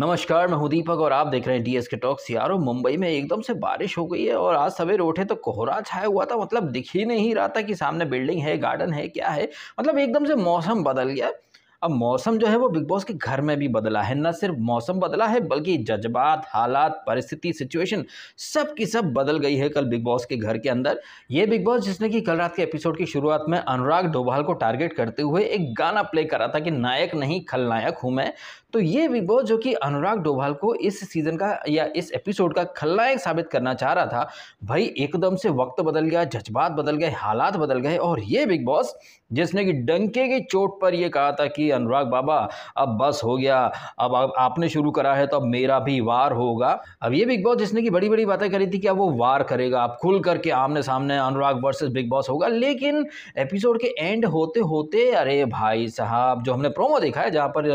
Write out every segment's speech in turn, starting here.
नमस्कार मैं हूँ दीपक और आप देख रहे हैं डी एस के टॉक सियारो मुंबई में एकदम से बारिश हो गई है और आज सवेरे उठे तो कोहरा छाया हुआ था मतलब दिख ही नहीं रहा था कि सामने बिल्डिंग है गार्डन है क्या है मतलब एकदम से मौसम बदल गया अब मौसम जो है वो बिग बॉस के घर में भी बदला है न सिर्फ मौसम बदला है बल्कि जज्बात हालात परिस्थिति सिचुएशन सब की सब बदल गई है कल बिग बॉस के घर के अंदर ये बिग बॉस जिसने कि कल रात के एपिसोड की शुरुआत में अनुराग डोभाल को टारगेट करते हुए एक गाना प्ले करा था कि नायक नहीं खलनायक हूँ मैं तो ये बिग बॉस जो कि अनुराग डोभाल को इस सीज़न का या इस एपिसोड का खलनायक साबित करना चाह रहा था भाई एकदम से वक्त बदल गया जज्बात बदल गए हालात बदल गए और ये बिग बॉस जिसने कि डंके की चोट पर यह कहा था कि अनुराग बाबा अब बस हो गया अब आपने शुरू करा है तो अब मेरा भी वार होगा अब ये बिग बॉस जिसने कि बड़ी बड़ी बातें करी थी कि अब वो वार करेगा अब खुल करके आमने सामने अनुराग वर्सेस बिग बॉस होगा लेकिन एपिसोड के एंड होते होते अरे भाई साहब जो हमने प्रोमो देखा है जहाँ पर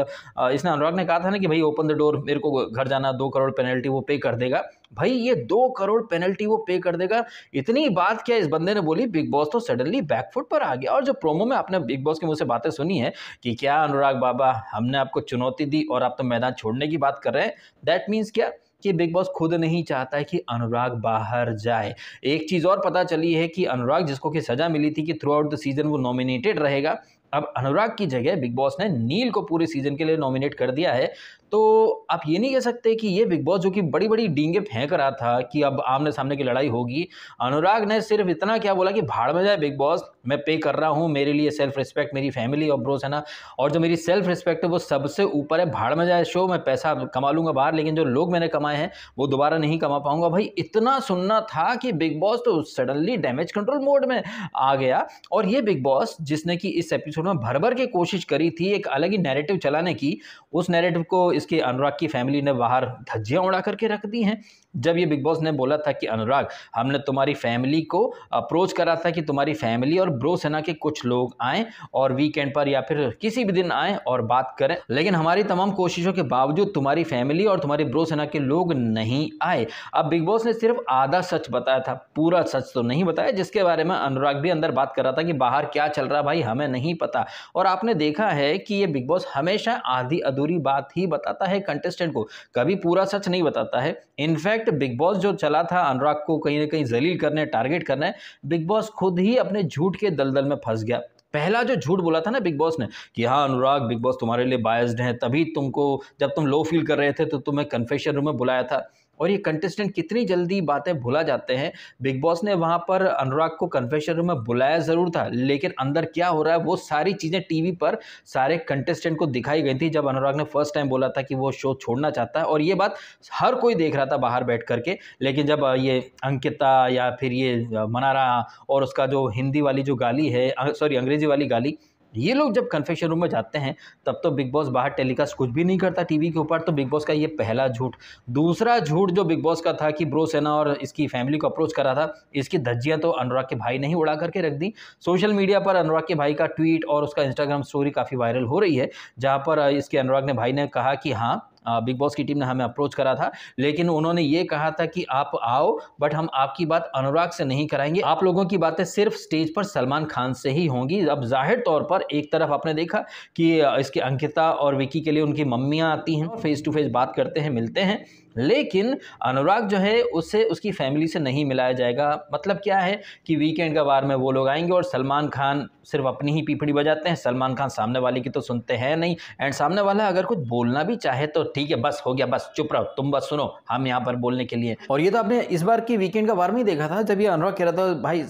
इसने अनुराग ने कहा था ना कि भाई ओपन द डोर मेरे को घर जाना दो करोड़ पेनल्टी वो पे कर देगा भाई ये दो करोड़ पेनल्टी वो पे कर देगा इतनी बात क्या इस बंदे ने बोली बिग बॉस तो सडनली बैकफुट पर आ गया और जो प्रोमो में आपने बिग बॉस के मुझसे बातें सुनी है कि क्या अनुराग बाबा हमने आपको चुनौती दी और आप तो मैदान छोड़ने की बात कर रहे हैं दैट मीन्स क्या कि बिग बॉस खुद नहीं चाहता है कि अनुराग बाहर जाए एक चीज़ और पता चली है कि अनुराग जिसको कि सज़ा मिली थी कि थ्रू आउट द सीज़न वो नॉमिनेटेड रहेगा अब अनुराग की जगह बिग बॉस ने नील को पूरे सीज़न के लिए नॉमिनेट कर दिया है तो आप ये नहीं कह सकते कि ये बिग बॉस जो कि बड़ी बड़ी डींगे फेंक रहा था कि अब आमने सामने की लड़ाई होगी अनुराग ने सिर्फ इतना क्या बोला कि भाड़ में जाए बिग बॉस मैं पे कर रहा हूँ मेरे लिए सेल्फ रिस्पेक्ट मेरी फैमिली और ब्रोस है ना और जो मेरी सेल्फ रिस्पेक्ट है वो सबसे ऊपर है भाड़ में जाए शो मैं पैसा कमा लूँगा बाहर लेकिन जो लोग मैंने कमाए हैं वो दोबारा नहीं कमा पाऊँगा भाई इतना सुनना था कि बिग बॉस तो सडनली डैमेज कंट्रोल मोड में आ गया और ये बिग बॉस जिसने कि इस एपिसोड में भर भर के कोशिश करी थी एक अलग ही नैरेटिव चलाने की उस नैरेटिव को इसके अनुराग की फैमिली ने बाहर धज्जियाँ उड़ा करके रख दी हैं जब ये बिग बॉस ने बोला था कि अनुराग हमने तुम्हारी फैमिली को अप्रोच करा था कि तुम्हारी फैमिली और ब्रो सेना के कुछ लोग आए और वीकेंड पर या फिर किसी भी दिन आए और बात करें लेकिन हमारी तमाम कोशिशों के बावजूद तुम्हारी फैमिली और तुम्हारी ब्रो सेना के लोग नहीं आए अब बिग बॉस ने सिर्फ आधा सच बताया था पूरा सच तो नहीं बताया जिसके बारे में अनुराग भी अंदर बात कर रहा था कि बाहर क्या चल रहा भाई हमें नहीं पता और आपने देखा है कि ये बिग बॉस हमेशा आधी अधूरी बात ही बताता है कंटेस्टेंट को कभी पूरा सच नहीं बताता है इनफैक्ट इनफैक्ट बिग बॉस जो चला था अनुराग को कहीं ना कहीं जलील करने टारगेट करने बिग बॉस खुद ही अपने झूठ के दलदल में फंस गया पहला जो झूठ बोला था ना बिग बॉस ने कि हाँ अनुराग बिग बॉस तुम्हारे लिए बायस्ड हैं तभी तुमको जब तुम लो फील कर रहे थे तो तुम्हें कन्फेशन रूम में बुलाया था और ये कंटेस्टेंट कितनी जल्दी बातें भुला जाते हैं बिग बॉस ने वहाँ पर अनुराग को कन्फेशन रूम में बुलाया ज़रूर था लेकिन अंदर क्या हो रहा है वो सारी चीज़ें टीवी पर सारे कंटेस्टेंट को दिखाई गई थी जब अनुराग ने फर्स्ट टाइम बोला था कि वो शो छोड़ना चाहता है और ये बात हर कोई देख रहा था बाहर बैठ करके लेकिन जब ये अंकिता या फिर ये मनारा और उसका जो हिंदी वाली जो गाली है सॉरी अंग्रेजी वाली गाली ये लोग जब कन्फेशन रूम में जाते हैं तब तो बिग बॉस बाहर टेलीकास्ट कुछ भी नहीं करता टीवी के ऊपर तो बिग बॉस का ये पहला झूठ दूसरा झूठ जो बिग बॉस का था कि ब्रोसेना और इसकी फैमिली को अप्रोच करा था इसकी धज्जियाँ तो अनुराग के भाई ने ही उड़ा करके रख दी सोशल मीडिया पर अनुराग के भाई का ट्वीट और उसका इंस्टाग्राम स्टोरी काफ़ी वायरल हो रही है जहाँ पर इसके अनुराग ने भाई ने कहा कि हाँ बिग बॉस की टीम ने हमें अप्रोच करा था लेकिन उन्होंने ये कहा था कि आप आओ बट हम आपकी बात अनुराग से नहीं कराएंगे आप लोगों की बातें सिर्फ स्टेज पर सलमान खान से ही होंगी अब जाहिर तौर पर एक तरफ आपने देखा कि इसके अंकिता और विकी के लिए उनकी मम्मियाँ आती हैं फेस टू फेस बात करते हैं मिलते हैं लेकिन अनुराग जो है उससे उसकी फैमिली से नहीं मिलाया जाएगा मतलब क्या है कि वीकेंड का बार में वो लोग आएंगे और सलमान खान सिर्फ अपनी ही पीपड़ी बजाते हैं सलमान खान सामने वाले की तो सुनते हैं नहीं एंड सामने वाला अगर कुछ बोलना भी चाहे तो ठीक है बस हो गया बस चुप रहो तुम बस सुनो हम यहाँ पर बोलने के लिए और ये तो आपने इस बार की वीकेंड का बार में ही देखा था जब ये अनुराग कह रहा था भाई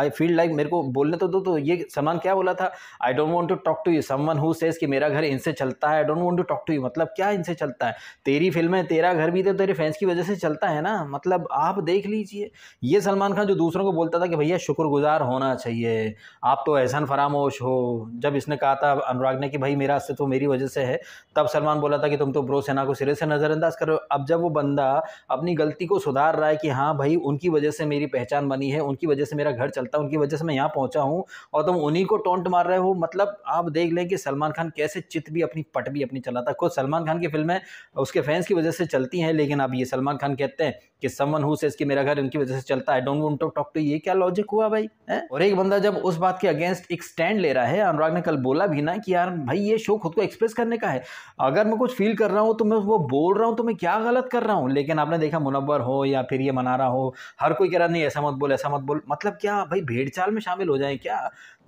आई फील लाइक मेरे को बोलने तो दो तो ये सलमान क्या बोला था I don't want to talk to you someone who says कि मेरा घर इनसे चलता है I don't want to talk to you मतलब क्या इनसे चलता है तेरी फिल्म है तेरा घर भी तो तेरे फैंस की वजह से चलता है ना मतलब आप देख लीजिए ये सलमान खान जो दूसरों को बोलता था कि भैया शुक्रगुजार होना चाहिए आप तो एहसान फरामोश हो जब इसने कहा था अनुराग ने कि भाई मेरा अस्तित्व तो मेरी वजह से है तब सलमान बोला था कि तुम तो ब्रो सेना को सिरे से नज़रअंदाज करो अब जब वो बंदा अपनी गलती को सुधार रहा है कि हाँ भाई उनकी वजह से मेरी पहचान बनी है उनकी वजह से मेरा घर चलता है उनकी वजह से मैं यहाँ पहुँचा हूँ और तुम उन्हीं को टोंट मार रहे हो मतलब आप देख लें कि सलमान खान कैसे चित भी अपनी पट भी अपनी चलाता खुद सलमान खान की फिल्में उसके फैंस की वजह से चलती हैं है लेकिन अब ये सलमान खान कहते हैं कि समवन हु सेज कि मेरा घर उनकी वजह से चलता है don't want to talk to ये क्या लॉजिक हुआ भाई है? और एक बंदा जब उस बात के अगेंस्ट एक स्टैंड ले रहा है अनुराग ने कल बोला भी ना कि यार भाई ये शो खुद को एक्सप्रेस करने का है अगर मैं कुछ फील कर रहा हूँ तो मैं वो बोल रहा हूँ तो मैं क्या गलत कर रहा हूँ लेकिन आपने देखा मुनवर हो या फिर ये मना रहा हो हर कोई कह रहा नहीं ऐसा मत बोल ऐसा मत बोल मतलब क्या भाई भेड़ में शामिल हो जाए क्या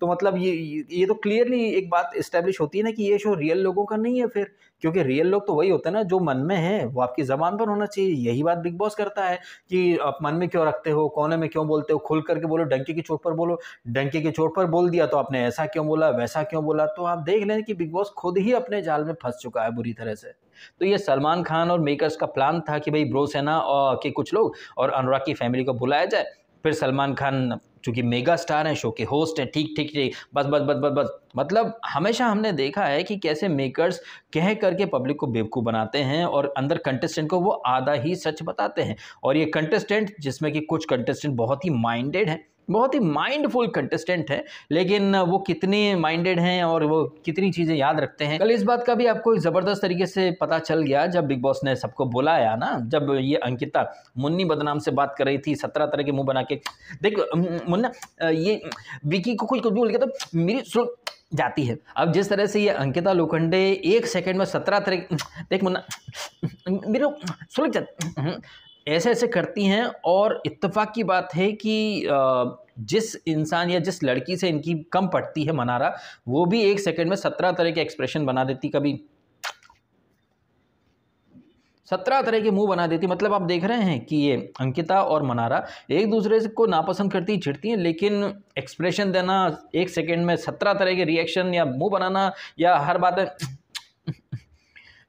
तो मतलब ये ये तो क्लियरली एक बात इस्टेब्लिश होती है ना कि ये शो रियल लोगों का नहीं है फिर क्योंकि रियल लोग तो वही होते हैं ना जो मन में है वो आपकी ज़बान पर होना चाहिए यही बात बिग बॉस करता है कि आप मन में क्यों रखते हो कोने में क्यों बोलते हो खुल करके बोलो डंके की चोट पर बोलो डंके की चोट पर बोल दिया तो आपने ऐसा क्यों बोला वैसा क्यों बोला तो आप देख लें कि बिग बॉस खुद ही अपने जाल में फंस चुका है बुरी तरह से तो ये सलमान खान और मेकर्स का प्लान था कि भाई ब्रोसेना के कुछ लोग और अनुराग की फैमिली को बुलाया जाए फिर सलमान खान चूँकि मेगा स्टार हैं शो के होस्ट हैं ठीक ठीक ठीक बस बस बस बस बस मतलब हमेशा हमने देखा है कि कैसे मेकर्स कह करके पब्लिक को बेवकूफ़ बनाते हैं और अंदर कंटेस्टेंट को वो आधा ही सच बताते हैं और ये कंटेस्टेंट जिसमें कि कुछ कंटेस्टेंट बहुत ही माइंडेड हैं बहुत ही माइंडफुल कंटेस्टेंट है लेकिन वो कितने माइंडेड हैं और वो कितनी चीज़ें याद रखते हैं कल इस बात का भी आपको ज़बरदस्त तरीके से पता चल गया जब बिग बॉस ने सबको बुलाया ना जब ये अंकिता मुन्नी बदनाम से बात कर रही थी सत्रह तरह के मुंह बना के देख मुन्ना ये विकी को कुछ कुछ बोल गया तो मेरी जाती है अब जिस तरह से ये अंकिता लोखंडे एक सेकंड में सत्रह तरह देख मुन्ना मेरे सुलझ जाती हम्म, ऐसे ऐसे करती हैं और इतफाक़ की बात है कि जिस इंसान या जिस लड़की से इनकी कम पड़ती है मनारा वो भी एक सेकंड में सत्रह तरह के एक्सप्रेशन बना देती कभी सत्रह तरह के मुंह बना देती मतलब आप देख रहे हैं कि ये अंकिता और मनारा एक दूसरे को नापसंद करती छिड़ती हैं लेकिन एक्सप्रेशन देना एक सेकंड में सत्रह तरह के रिएक्शन या मुंह बनाना या हर बात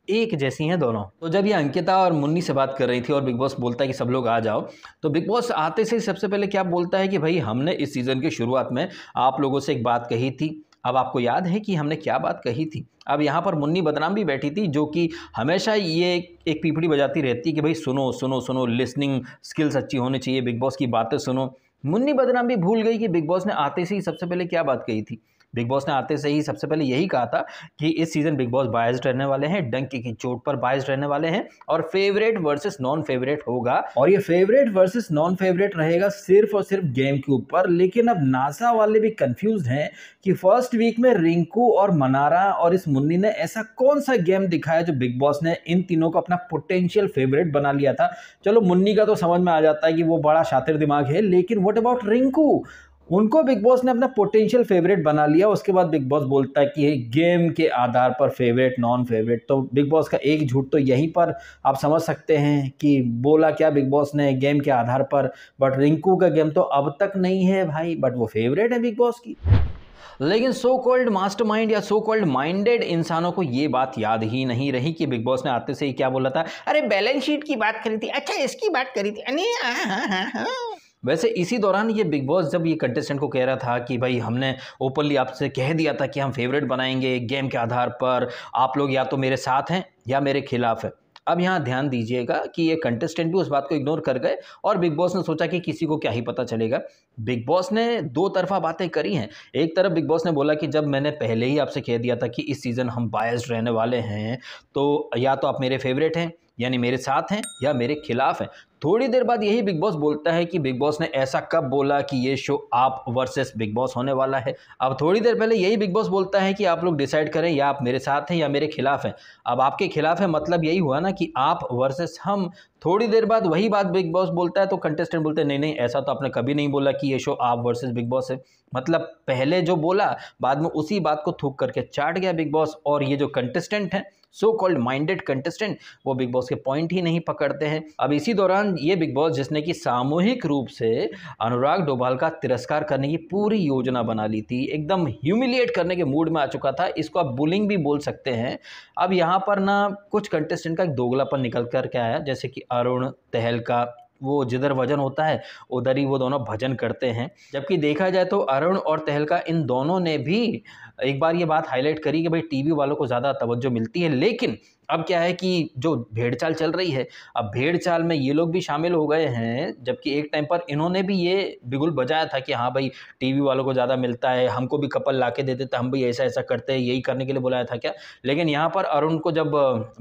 एक जैसी हैं दोनों तो जब ये अंकिता और मुन्नी से बात कर रही थी और बिग बॉस बोलता है कि सब लोग आ जाओ तो बिग बॉस आते से सबसे पहले क्या बोलता है कि भाई हमने इस सीज़न की शुरुआत में आप लोगों से एक बात कही थी अब आपको याद है कि हमने क्या बात कही थी अब यहाँ पर मुन्नी बदनाम भी बैठी थी जो कि हमेशा ये एक पीपड़ी बजाती रहती कि भाई सुनो सुनो सुनो लिसनिंग स्किल्स अच्छी होनी चाहिए बिग बॉस की बातें सुनो मुन्नी बदनाम भी भूल गई कि बिग बॉस ने आते से ही सबसे पहले क्या बात कही थी बिग बॉस ने आते से ही सबसे पहले यही कहा था कि इस सीज़न बिग बॉस बायस्ड रहने वाले हैं डंकी की चोट पर बायस्ड रहने वाले हैं और फेवरेट वर्सेस नॉन फेवरेट होगा और ये फेवरेट वर्सेस नॉन फेवरेट रहेगा सिर्फ और सिर्फ गेम के ऊपर लेकिन अब नासा वाले भी कंफ्यूज हैं कि फर्स्ट वीक में रिंकू और मनारा और इस मुन्नी ने ऐसा कौन सा गेम दिखाया जो बिग बॉस ने इन तीनों को अपना पोटेंशियल फेवरेट बना लिया था चलो मुन्नी का तो समझ में आ जाता है कि वो बड़ा शातिर दिमाग है लेकिन वट अबाउट रिंकू उनको बिग बॉस ने अपना पोटेंशियल फेवरेट बना लिया उसके बाद बिग बॉस बोलता है कि ये गेम के आधार पर फेवरेट नॉन फेवरेट तो बिग बॉस का एक झूठ तो यहीं पर आप समझ सकते हैं कि बोला क्या बिग बॉस ने गेम के आधार पर बट रिंकू का गेम तो अब तक नहीं है भाई बट वो फेवरेट है बिग बॉस की लेकिन सो कॉल्ड मास्टरमाइंड या सो कॉल्ड माइंडेड इंसानों को ये बात याद ही नहीं रही कि बिग बॉस ने आते से ही क्या बोला था अरे बैलेंस शीट की बात करी थी अच्छा इसकी बात करी थी अरे हाँ हाँ हाँ, हाँ। वैसे इसी दौरान ये बिग बॉस जब ये कंटेस्टेंट को कह रहा था कि भाई हमने ओपनली आपसे कह दिया था कि हम फेवरेट बनाएंगे गेम के आधार पर आप लोग या तो मेरे साथ हैं या मेरे खिलाफ है अब यहाँ ध्यान दीजिएगा कि ये कंटेस्टेंट भी उस बात को इग्नोर कर गए और बिग बॉस ने सोचा कि किसी को क्या ही पता चलेगा बिग बॉस ने दो तरफा बातें करी हैं एक तरफ बिग बॉस ने बोला कि जब मैंने पहले ही आपसे कह दिया था कि इस सीज़न हम बायस्ड रहने वाले हैं तो या तो आप मेरे फेवरेट हैं यानी मेरे साथ हैं या मेरे खिलाफ हैं थोड़ी देर बाद यही बिग बॉस बोलता है कि बिग बॉस ने ऐसा कब बोला कि ये शो आप वर्सेस बिग बॉस होने वाला है अब थोड़ी देर पहले यही बिग बॉस बोलता है कि आप लोग डिसाइड करें या आप मेरे साथ हैं या मेरे खिलाफ हैं अब आपके खिलाफ है मतलब यही हुआ ना कि आप वर्सेस हम थोड़ी देर बाद वही बात बिग बॉस बोलता है तो कंटेस्टेंट बोलते हैं नहीं नहीं ऐसा तो आपने कभी नहीं बोला कि ये शो आप वर्सेस बिग बॉस है मतलब पहले जो बोला बाद में उसी बात को थूक करके चाट गया बिग बॉस और ये जो कंटेस्टेंट हैं सो कॉल्ड माइंडेड कंटेस्टेंट वो बिग बॉस के पॉइंट ही नहीं पकड़ते हैं अब इसी दौरान ये बिग बॉस जिसने कि सामूहिक रूप से अनुराग डोभाल का तिरस्कार करने की पूरी योजना बना ली थी एकदम ह्यूमिलिएट करने के मूड में आ चुका था इसको आप बुलिंग भी बोल सकते हैं अब यहाँ पर ना कुछ कंटेस्टेंट का एक दोगलापन निकल करके आया जैसे कि अरुण तहलका वो जिधर वजन होता है उधर ही वो दोनों भजन करते हैं जबकि देखा जाए तो अरुण और तहलका इन दोनों ने भी एक बार ये बात हाईलाइट करी कि भाई टीवी वालों को ज़्यादा तवज्जो मिलती है लेकिन अब क्या है कि जो भेड़ चाल चल रही है अब भेड़ चाल में ये लोग भी शामिल हो गए हैं जबकि एक टाइम पर इन्होंने भी ये बिगुल बजाया था कि हाँ भाई टीवी वालों को ज़्यादा मिलता है हमको भी कपल ला के देते देते हम भी ऐसा ऐसा करते हैं यही करने के लिए बुलाया था क्या लेकिन यहाँ पर अरुण को जब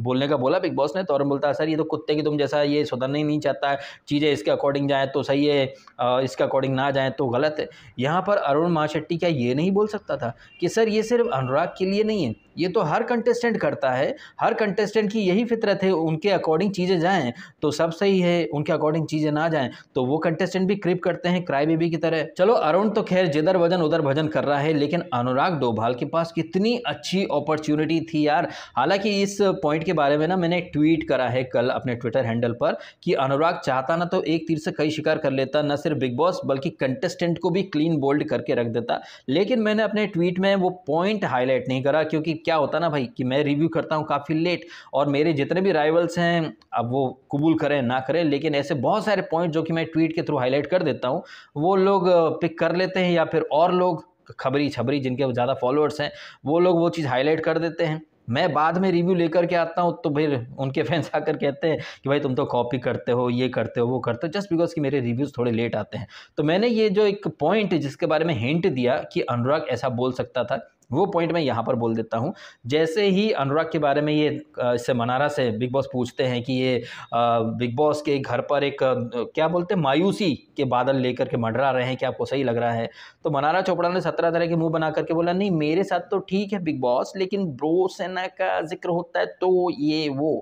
बोलने का बोला बिग बॉस ने तो अरुण बोलता है सर ये तो कुत्ते की तुम जैसा ये सुधरना ही नहीं चाहता है चीज़ें इसके अकॉर्डिंग जाएँ तो सही है इसके अकॉर्डिंग ना जाएँ तो गलत है यहाँ पर अरुण महाशेट्टी क्या ये नहीं बोल सकता था कि सर ये सिर्फ अनुराग के लिए नहीं है ये तो हर कंटेस्टेंट करता है हर कंटेस्टेंट की यही फितरत है उनके अकॉर्डिंग चीज़ें जाएँ तो सब सही है उनके अकॉर्डिंग चीज़ें ना जाएँ तो वो कंटेस्टेंट भी क्रिप करते हैं क्राई बेबी की तरह चलो अरुण तो खैर जिधर वजन उधर भजन कर रहा है लेकिन अनुराग डोभाल के पास कितनी अच्छी अपॉर्चुनिटी थी यार हालांकि इस पॉइंट के बारे में ना मैंने ट्वीट करा है कल अपने ट्विटर हैंडल पर कि अनुराग चाहता ना तो एक तीर से कई शिकार कर लेता न सिर्फ बिग बॉस बल्कि कंटेस्टेंट को भी क्लीन बोल्ड करके रख देता लेकिन मैंने अपने ट्वीट में वो पॉइंट हाईलाइट नहीं करा क्योंकि क्या होता ना भाई कि मैं रिव्यू करता हूँ काफ़ी लेट और मेरे जितने भी राइवल्स हैं अब वो कबूल करें ना करें लेकिन ऐसे बहुत सारे पॉइंट जो कि मैं ट्वीट के थ्रू हाईलाइट कर देता हूँ वो लोग पिक कर लेते हैं या फिर और लोग खबरी छबरी जिनके ज़्यादा फॉलोअर्स हैं वो लोग वो चीज़ हाईलाइट कर देते हैं मैं बाद में रिव्यू लेकर के आता हूँ तो फिर उनके फैंस आकर कहते हैं कि भाई तुम तो कॉपी करते हो ये करते हो वो करते हो जस्ट बिकॉज कि मेरे रिव्यूज़ थोड़े लेट आते हैं तो मैंने ये जो एक पॉइंट जिसके बारे में हिंट दिया कि अनुराग ऐसा बोल सकता था वो पॉइंट मैं यहाँ पर बोल देता हूँ जैसे ही अनुराग के बारे में ये इससे मनारा से बिग बॉस पूछते हैं कि ये बिग बॉस के घर पर एक क्या बोलते हैं मायूसी के बादल लेकर के मंडरा रहे हैं कि आपको सही लग रहा है तो मनारा चोपड़ा ने सत्रह तरह के मुंह बना करके बोला नहीं मेरे साथ तो ठीक है बिग बॉस लेकिन ब्रो सेना का जिक्र होता है तो ये वो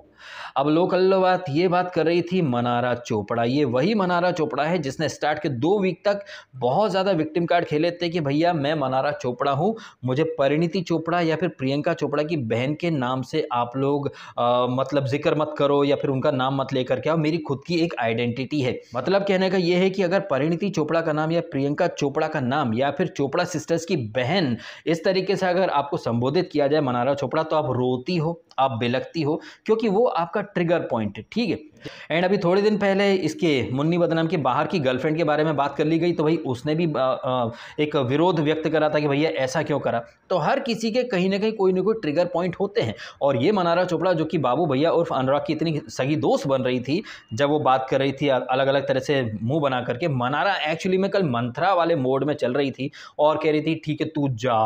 अब लोकल बात ये बात कर रही थी मनारा चोपड़ा ये वही मनारा चोपड़ा है जिसने स्टार्ट के दो वीक तक बहुत ज़्यादा विक्टिम कार्ड खेले थे कि भैया मैं मनारा चोपड़ा हूँ मुझे परिणीति चोपड़ा या फिर प्रियंका चोपड़ा की बहन के नाम से आप लोग आ, मतलब जिक्र मत करो या फिर उनका नाम मत लेकर के आओ मेरी खुद की एक आइडेंटिटी है मतलब कहने का यह है कि अगर परिणीति चोपड़ा का नाम या प्रियंका चोपड़ा का नाम या फिर चोपड़ा सिस्टर्स की बहन इस तरीके से अगर आपको संबोधित किया जाए मनारा चोपड़ा तो आप रोती हो आप बेलगती हो क्योंकि वो आपका ट्रिगर पॉइंट है ठीक है एंड अभी थोड़े दिन पहले इसके मुन्नी बदनाम के बाहर की गर्लफ्रेंड के बारे में बात कर ली गई तो भाई उसने भी एक विरोध व्यक्त करा था कि भैया ऐसा क्यों करा तो हर किसी के कहीं ना कहीं कोई ना कोई ट्रिगर पॉइंट होते हैं और ये मनारा चोपड़ा जो कि बाबू भैया उर्फ अनुराग की इतनी सही दोस्त बन रही थी जब वो बात कर रही थी अलग अलग तरह से मुंह बना करके मनारा एक्चुअली में कल मंथरा वाले मोड में चल रही थी और कह रही थी ठीक है तू जा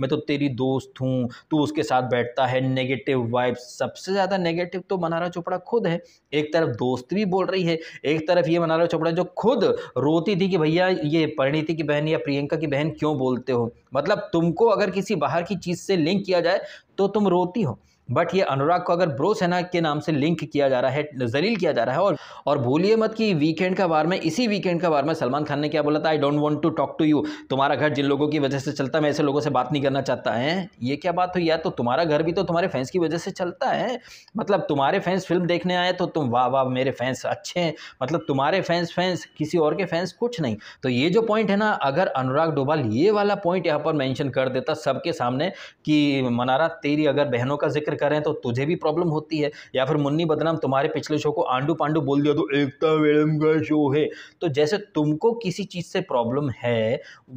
मैं तो तेरी दोस्त हूँ तू उसके साथ बैठता है नेगेटिव वाइब्स सबसे ज़्यादा नेगेटिव तो मनारा चोपड़ा खुद है एक तरफ दोस्त भी बोल रही है एक तरफ ये मनारा चोपड़ा जो खुद रोती थी कि भैया ये परिणीति की बहन या प्रियंका की बहन क्यों बोलते हो मतलब तुमको अगर किसी बाहर की चीज़ से लिंक किया जाए तो तुम रोती हो बट ये अनुराग को अगर ब्रो सेना के नाम से लिंक किया जा रहा है जलील किया जा रहा है और और भूलिए मत कि वीकेंड का बार में इसी वीकेंड का बार में सलमान खान ने क्या बोला था I don't want to talk to you तुम्हारा घर जिन लोगों की वजह से चलता है मैं ऐसे लोगों से बात नहीं करना चाहता है ये क्या बात हुई या तो तुम्हारा घर भी तो तुम्हारे फैंस की वजह से चलता है मतलब तुम्हारे फैंस फिल्म देखने आए तो तुम वाह वाह मेरे फैंस अच्छे हैं मतलब तुम्हारे फैंस फैंस किसी और के फैंस कुछ नहीं तो ये जो पॉइंट है ना अगर अनुराग डोभाल ये वाला पॉइंट यहाँ पर मैंशन कर देता सबके सामने कि मनारा तेरी अगर बहनों का जिक्र जिक्र हैं तो तुझे भी प्रॉब्लम होती है या फिर मुन्नी बदनाम तुम्हारे पिछले शो को आंडू पांडू बोल दिया तो एकता मैडम का शो है तो जैसे तुमको किसी चीज़ से प्रॉब्लम है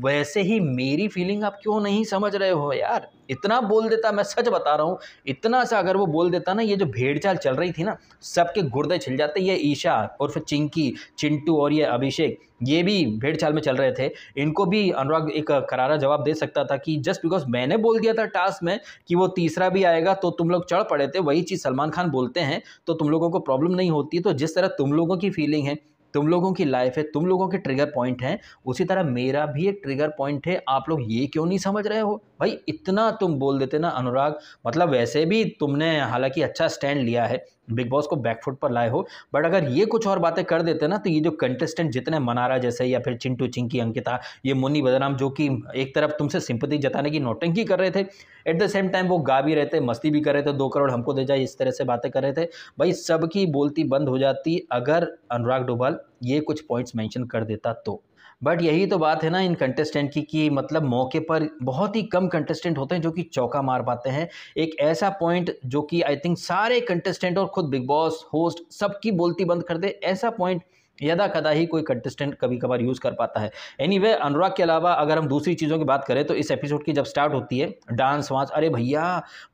वैसे ही मेरी फीलिंग आप क्यों नहीं समझ रहे हो यार इतना बोल देता मैं सच बता रहा हूँ इतना सा अगर वो बोल देता ना ये जो भेड़ चाल चल रही थी ना सबके गुर्दे छिल जाते ये ईशा और फिर चिंकी चिंटू और ये अभिषेक ये भी भेड़ चाल में चल रहे थे इनको भी अनुराग एक करारा जवाब दे सकता था कि जस्ट बिकॉज मैंने बोल दिया था टास्क में कि वो तीसरा भी आएगा तो तुम लोग चढ़ पड़े थे वही चीज़ सलमान खान बोलते हैं तो तुम लोगों को प्रॉब्लम नहीं होती तो जिस तरह तुम लोगों की फीलिंग है तुम लोगों की लाइफ है तुम लोगों के ट्रिगर पॉइंट हैं उसी तरह मेरा भी एक ट्रिगर पॉइंट है आप लोग ये क्यों नहीं समझ रहे हो भाई इतना तुम बोल देते ना अनुराग मतलब वैसे भी तुमने हालांकि अच्छा स्टैंड लिया है बिग बॉस को बैकफुट पर लाए हो बट अगर ये कुछ और बातें कर देते ना तो ये जो कंटेस्टेंट जितने मनारा जैसे या फिर चिंटू चिंकी अंकिता ये मुन्नी बदराम जो कि एक तरफ तुमसे सिंपति जताने की नोटंकी कर रहे थे एट द सेम टाइम वो गा भी रहे थे मस्ती भी कर रहे थे दो करोड़ हमको दे जाए इस तरह से बातें कर रहे थे भाई सबकी बोलती बंद हो जाती अगर अनुराग डोभाल ये कुछ पॉइंट्स मेंशन कर देता तो बट यही तो बात है ना इन कंटेस्टेंट की कि मतलब मौके पर बहुत ही कम कंटेस्टेंट होते हैं जो कि चौका मार पाते हैं एक ऐसा पॉइंट जो कि आई थिंक सारे कंटेस्टेंट और खुद बिग बॉस होस्ट सबकी बोलती बंद कर दे ऐसा पॉइंट यदा कदा ही कोई कंटेस्टेंट कभी कभार यूज़ कर पाता है एनी anyway, अनुराग के अलावा अगर हम दूसरी चीज़ों की बात करें तो इस एपिसोड की जब स्टार्ट होती है डांस वांस अरे भैया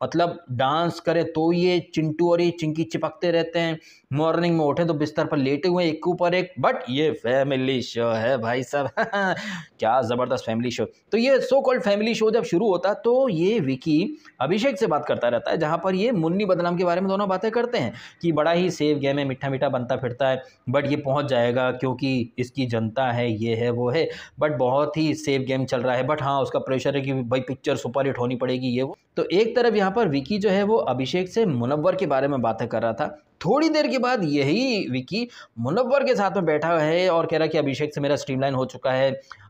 मतलब डांस करें तो ये चिंटू और ये चिंकी चिपकते रहते हैं मॉर्निंग में उठे तो बिस्तर पर लेटे हुए एक ऊपर एक बट ये फैमिली शो है भाई साहब क्या ज़बरदस्त फैमिली शो तो ये सो कॉल्ड फैमिली शो जब शुरू होता तो ये विकी अभिषेक से बात करता रहता है जहाँ पर ये मुन्नी बदनाम के बारे में दोनों बातें करते हैं कि बड़ा ही सेफ गेम है मीठा मीठा बनता फिरता है बट ये पहुँच जाएगा क्योंकि इसकी जनता है ये है वो है बट बहुत ही सेफ गेम चल रहा है बट हाँ उसका प्रेशर है कि भाई पिक्चर सुपर हिट होनी पड़ेगी ये वो तो एक तरफ यहाँ पर विकी जो है वो अभिषेक से मुनव्वर के बारे में बातें कर रहा था थोड़ी देर के बाद यही विकी मुनव्वर के साथ में बैठा है और कह रहा कि अभिषेक से मेरा स्ट्रीमलाइन हो चुका है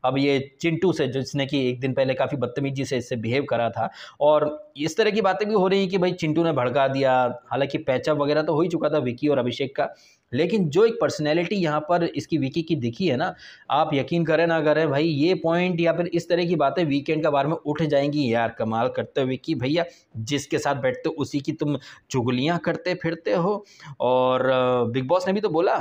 अब ये चिंटू से जिसने कि एक दिन पहले काफ़ी बदतमीजी से इससे बिहेव करा था और इस तरह की बातें भी हो रही हैं कि भाई चिंटू ने भड़का दिया हालांकि पैचअप वगैरह तो हो ही चुका था विकी और अभिषेक का लेकिन जो एक पर्सनैलिटी यहाँ पर इसकी विकी की दिखी है ना आप यकीन करें ना करें भाई ये पॉइंट या फिर इस तरह की बातें वीकेंड का बारे में उठ जाएंगी यार कमाल करते हो विकी भैया जिसके साथ बैठते हो उसी की तुम चुगलियाँ करते फिरते हो और बिग बॉस ने भी तो बोला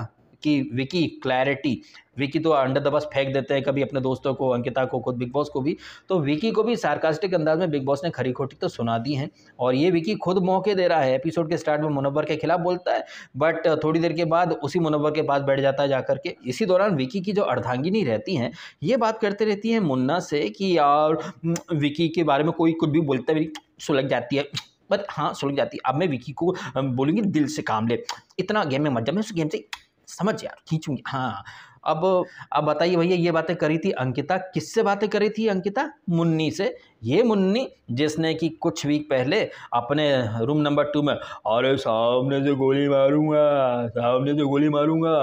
विक्की विकी क्लैरिटी विकी तो अंडर द बस फेंक देते हैं कभी अपने दोस्तों को अंकिता को खुद बिग बॉस को भी तो विकी को भी सार्कास्टिक अंदाज में बिग बॉस ने खरी खोटी तो सुना दी है और ये विकी खुद मौके दे रहा है एपिसोड के स्टार्ट में मुनव्वर के खिलाफ बोलता है बट थोड़ी देर के बाद उसी मुनव्वर के पास बैठ जाता है जा के इसी दौरान विकी की जो अर्धांगिनी रहती हैं ये बात करते रहती हैं मुन्ना से कि यार हम्म, विकी के बारे में कोई कुछ भी बोलता भी सुलग जाती है बट हाँ सुलग जाती है अब मैं विकी को बोलूँगी दिल से काम ले इतना गेम में मत जा मैं उस गेम से समझ यार खींचूंगी हाँ अब अब बताइए भैया ये बातें करी थी अंकिता किससे बातें करी थी अंकिता मुन्नी से ये मुन्नी जिसने कि कुछ वीक पहले अपने रूम नंबर टू में अरे सामने से गोली मारूंगा सामने से गोली मारूंगा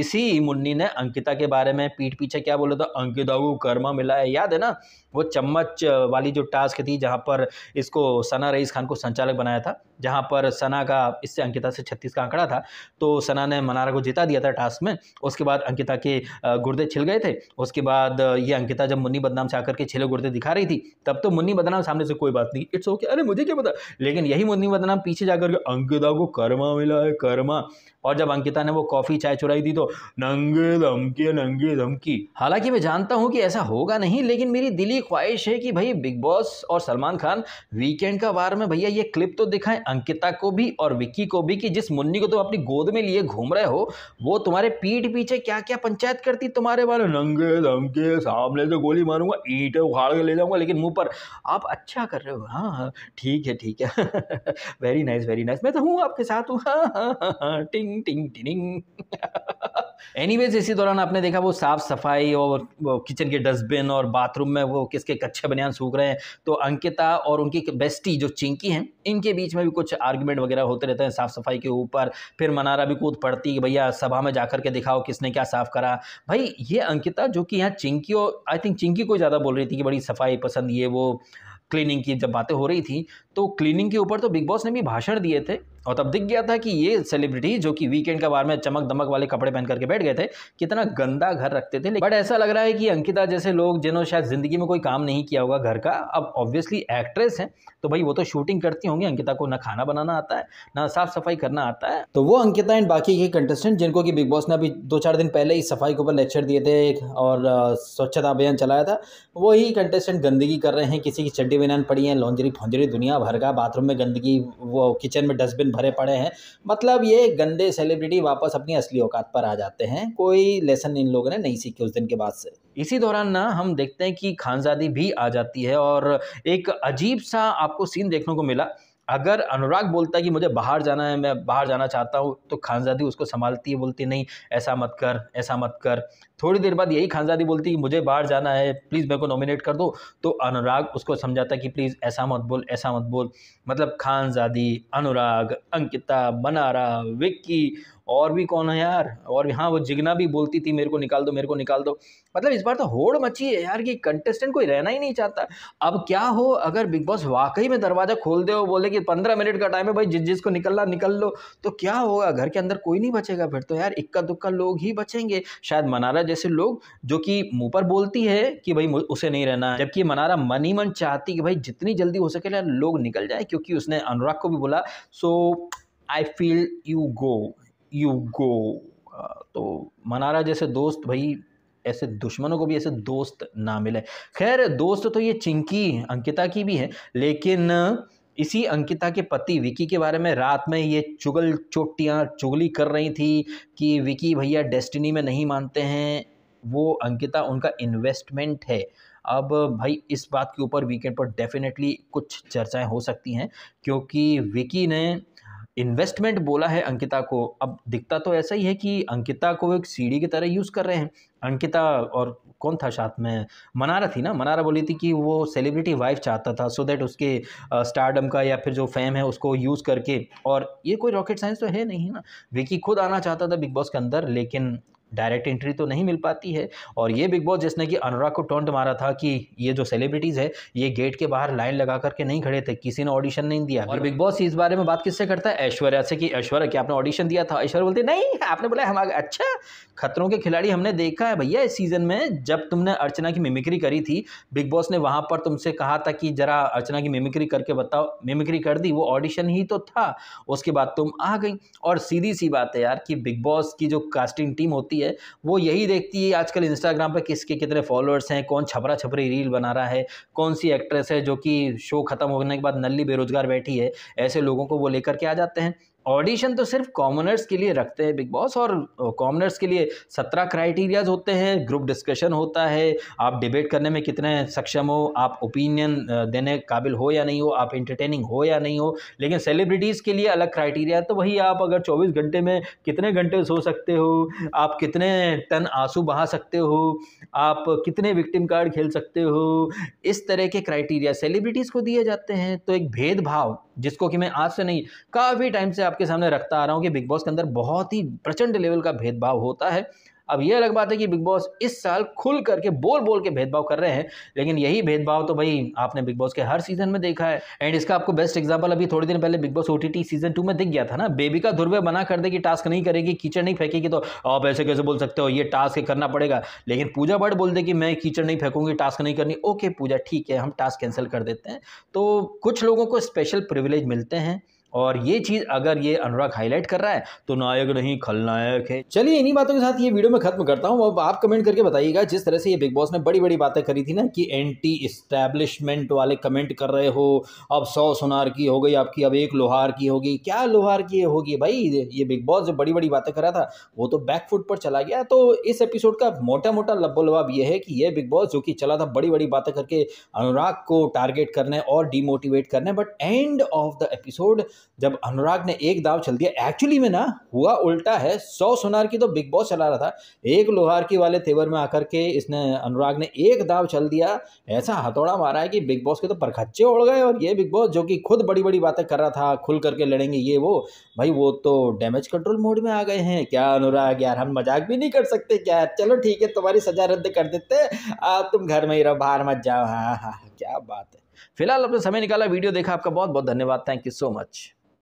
इसी मुन्नी ने अंकिता के बारे में पीठ पीछे क्या बोला था अंकिता को कर्मा मिला है याद है ना वो चम्मच वाली जो टास्क थी जहाँ पर इसको सना रईस खान को संचालक बनाया था जहाँ पर सना का इससे अंकिता से छत्तीस का आंकड़ा था तो सना ने मनारा को जिता दिया था टास्क में उसके बाद अंकिता के गुर्दे छिल गए थे उसके बाद ये अंकिता जब मुन्नी बदनाम से आकर के छिले गुर्दे दिखा रही थी तब तो मुन्नी बदनाम सामने से कोई बात नहीं इट्स ओके अरे मुझे क्या पता लेकिन यही मुन्नी बदनाम पीछे जाकर के अंकिता को कर्मा मिला है कर्मा और जब अंकिता ने वो कॉफ़ी चाय चुराई थी तो तो नंगे धमकी नंगे धमकी हालांकि मैं जानता हूं कि ऐसा होगा नहीं लेकिन मेरी दिली ख्वाहिश है कि भाई बिग बॉस और सलमान खान वीकेंड का वार में भैया ये क्लिप तो दिखाएं अंकिता को भी और विक्की को भी कि जिस मुन्नी को तुम तो अपनी गोद में लिए घूम रहे हो वो तुम्हारे पीठ पीछे क्या क्या पंचायत करती तुम्हारे बारे नंगे धमके सामने से गोली मारूंगा ईट उखाड़ के ले जाऊंगा लेकिन मुंह पर आप अच्छा कर रहे हो हाँ हाँ ठीक है ठीक है वेरी नाइस वेरी नाइस मैं तो हूँ आपके साथ हूँ हाँ, हाँ हाँ हाँ टिंग टिंग टिंग एनीवेज इसी दौरान आपने देखा वो साफ़ सफाई और किचन के डस्टबिन और बाथरूम में वो किसके कच्चे बनियान सूख रहे हैं तो अंकिता और उनकी बेस्टी जो चिंकी हैं इनके बीच में भी कुछ आर्ग्यूमेंट वगैरह होते रहते हैं साफ़ सफाई के ऊपर फिर मनारा भी कूद पड़ती कि भैया सभा में जाकर के दिखाओ किसने क्या साफ़ करा भाई ये अंकिता जो कि यहाँ चिंकी और आई थिंक चिंकी को ज़्यादा बोल रही थी कि बड़ी सफाई पसंद ये वो क्लीनिंग की जब बातें हो रही थी तो क्लीनिंग के ऊपर तो बिग बॉस ने भी भाषण दिए थे और तब दिख गया था कि ये सेलिब्रिटी जो कि वीकेंड के बार में चमक दमक वाले कपड़े पहन करके बैठ गए थे कितना गंदा घर रखते थे बट ऐसा लग रहा है कि अंकिता जैसे लोग जिन्होंने शायद ज़िंदगी में कोई काम नहीं किया होगा घर का अब ऑब्वियसली एक्ट्रेस हैं तो भाई वो तो शूटिंग करती होंगी अंकिता को ना खाना बनाना आता है ना साफ सफाई करना आता है तो वो अंकिता एंड बाकी के कंटेस्टेंट जिनको कि बिग बॉस ने अभी दो चार दिन पहले ही सफाई के ऊपर लेक्चर दिए थे और स्वच्छता अभियान चलाया था वही कंटेस्टेंट गंदगी कर रहे हैं किसी की चड्डी बनान पड़ी है लॉन्जरी फौजरी दुनिया भर का बाथरूम में गंदगी वो किचन में डस्टबिन भरे पड़े हैं मतलब ये गंदे सेलिब्रिटी वापस अपनी असली औकात पर आ जाते हैं कोई लेसन इन लोगों ने नहीं सीखे उस दिन के बाद से इसी दौरान ना हम देखते हैं कि खानजादी भी आ जाती है और एक अजीब सा आपको सीन देखने को मिला अगर अनुराग बोलता है कि मुझे बाहर जाना है मैं बाहर जाना चाहता हूँ तो खानजादी उसको संभालती है बोलती नहीं ऐसा मत कर ऐसा मत कर थोड़ी देर बाद यही खानजादी बोलती कि मुझे बाहर जाना है प्लीज़ मेरे को नॉमिनेट कर दो तो अनुराग उसको समझाता कि प्लीज़ ऐसा मत बोल ऐसा मत बोल मतलब खानजादी अनुराग अंकिता मनारा विक्की और भी कौन है यार और हाँ वो जिगना भी बोलती थी मेरे को निकाल दो मेरे को निकाल दो मतलब इस बार तो होड़ मची है यार कि कंटेस्टेंट कोई रहना ही नहीं चाहता अब क्या हो अगर बिग बॉस वाकई में दरवाज़ा खोल दे बोले कि पंद्रह मिनट का टाइम है भाई जिस जिसको निकलना निकल लो तो क्या होगा घर के अंदर कोई नहीं बचेगा फिर तो यार इक्का दुक्का लोग ही बचेंगे शायद मनारा जैसे लोग जो कि मुँह पर बोलती है कि भाई उसे नहीं रहना जबकि मनारा मन ही मन चाहती कि भाई जितनी जल्दी हो सके लोग निकल जाए क्योंकि उसने अनुराग को भी बोला so I feel you go you go तो मनारा जैसे दोस्त भाई ऐसे दुश्मनों को भी ऐसे दोस्त ना मिले खैर दोस्त तो ये चिंकी अंकिता की भी है लेकिन इसी अंकिता के पति विकी के बारे में रात में ये चुगल चोटियाँ चुगली कर रही थी कि विकी भैया डेस्टिनी में नहीं मानते हैं वो अंकिता उनका इन्वेस्टमेंट है अब भाई इस बात के ऊपर वीकेंड पर डेफिनेटली कुछ चर्चाएं हो सकती हैं क्योंकि विकी ने इन्वेस्टमेंट बोला है अंकिता को अब दिखता तो ऐसा ही है कि अंकिता को एक सीढ़ी की तरह यूज़ कर रहे हैं अंकिता और कौन था साथ में मनारा थी ना मनारा बोली थी कि वो सेलिब्रिटी वाइफ चाहता था सो दैट उसके स्टारडम का या फिर जो फैम है उसको यूज़ करके और ये कोई रॉकेट साइंस तो है नहीं ना विकी खुद आना चाहता था बिग बॉस के अंदर लेकिन डायरेक्ट एंट्री तो नहीं मिल पाती है और ये बिग बॉस जिसने कि अनुराग को टोंट मारा था कि ये जो सेलिब्रिटीज़ है ये गेट के बाहर लाइन लगा करके नहीं खड़े थे किसी ने ऑडिशन नहीं दिया और बिग बॉस इस बारे में बात किससे करता है ऐश्वर्या से कि ऐश्वर्या क्या आपने ऑडिशन दिया था ऐश्वर्या बोलते नहीं आपने बोला हम अच्छा खतरों के खिलाड़ी हमने देखा है भैया इस सीज़न में जब तुमने अर्चना की मिमिक्री करी थी बिग बॉस ने वहाँ पर तुमसे कहा था कि ज़रा अर्चना की मिमिक्री करके बताओ मिमिक्री कर दी वो ऑडिशन ही तो था उसके बाद तुम आ गई और सीधी सी बात है यार कि बिग बॉस की जो कास्टिंग टीम होती है है वो यही देखती है आजकल इंस्टाग्राम पर किसके कितने फॉलोअर्स हैं कौन छपरा छपरी रील बना रहा है कौन सी एक्ट्रेस है जो कि शो ख़त्म होने के बाद नल्ली बेरोजगार बैठी है ऐसे लोगों को वो लेकर के आ जाते हैं ऑडिशन तो सिर्फ कॉमनर्स के लिए रखते हैं बिग बॉस और कॉमनर्स के लिए सत्रह क्राइटेरियाज होते हैं ग्रुप डिस्कशन होता है आप डिबेट करने में कितने सक्षम हो आप ओपिनियन देने काबिल हो या नहीं हो आप इंटरटेनिंग हो या नहीं हो लेकिन सेलिब्रिटीज़ के लिए अलग क्राइटेरिया तो वही आप अगर चौबीस घंटे में कितने घंटे सो सकते हो आप कितने टन आंसू बहा सकते हो आप कितने विक्टिम कार्ड खेल सकते हो इस तरह के क्राइटेरिया सेलिब्रिटीज़ को दिए जाते हैं तो एक भेदभाव जिसको कि मैं आज से नहीं काफ़ी टाइम से आपके सामने रखता आ रहा हूँ कि बिग बॉस के अंदर बहुत ही प्रचंड लेवल का भेदभाव होता है अब यह अलग बात है कि बिग बॉस इस साल खुल करके बोल बोल के भेदभाव कर रहे हैं लेकिन यही भेदभाव तो भाई आपने बिग बॉस के हर सीजन में देखा है एंड इसका आपको बेस्ट एग्जाम्पल अभी थोड़ी दिन पहले Bigg Boss OTT season two में दिख गया था ना बेबी का ध्रुवे बना कर दे कि टास्क नहीं करेगी कीचड़ नहीं फेंकेगी तो आप ऐसे कैसे बोल सकते हो ये टास्क करना पड़ेगा लेकिन पूजा भट्ट बोल देगी कि मैं कीचड़ नहीं फेंकूंगी टास्क नहीं करनी ओके पूजा ठीक है हम टास्क कैंसिल कर देते हैं तो कुछ लोगों को स्पेशल प्रिविलेज मिलते हैं और ये चीज़ अगर ये अनुराग हाईलाइट कर रहा है तो नायक नहीं खलनायक है चलिए इन्हीं बातों के साथ ये वीडियो में खत्म करता हूँ अब आप कमेंट करके बताइएगा जिस तरह से ये बिग बॉस ने बड़ी बड़ी बातें करी थी ना कि एंटी इस्टेब्लिशमेंट वाले कमेंट कर रहे हो अब सौ सुनार की हो गई आपकी अब एक लोहार की होगी क्या लोहार की होगी भाई ये बिग बॉस जो बड़ी बड़ी बातें कर रहा था वो तो बैकफुट पर चला गया तो इस एपिसोड का मोटा मोटा लब्बो यह है कि यह बिग बॉस जो कि चला था बड़ी बड़ी बातें करके अनुराग को टारगेट करने और डीमोटिवेट करने but end of the episode जब अनुराग ने एक दाव चल दिया एक्चुअली में ना हुआ उल्टा है सौ सोनार की तो बिग बॉस चला रहा था एक लोहार की वाले तेवर में आकर के इसने अनुराग ने एक दाव चल दिया ऐसा हथौड़ा मारा है कि बिग बॉस के तो परखच्चे उड़ गए और ये बिग बॉस जो कि खुद बड़ी बड़ी बातें कर रहा था खुल करके लड़ेंगे ये वो भाई वो तो डैमेज कंट्रोल मोड में आ गए हैं क्या अनुराग यार हम मजाक भी नहीं कर सकते क्या चलो ठीक है तुम्हारी सजा रद्द कर देते आप तुम घर में ही रहो बाहर मत जाओ हाँ हाँ, हाँ क्या बात है फिलहाल अपने समय निकाला वीडियो देखा आपका बहुत बहुत धन्यवाद थैंक यू सो मच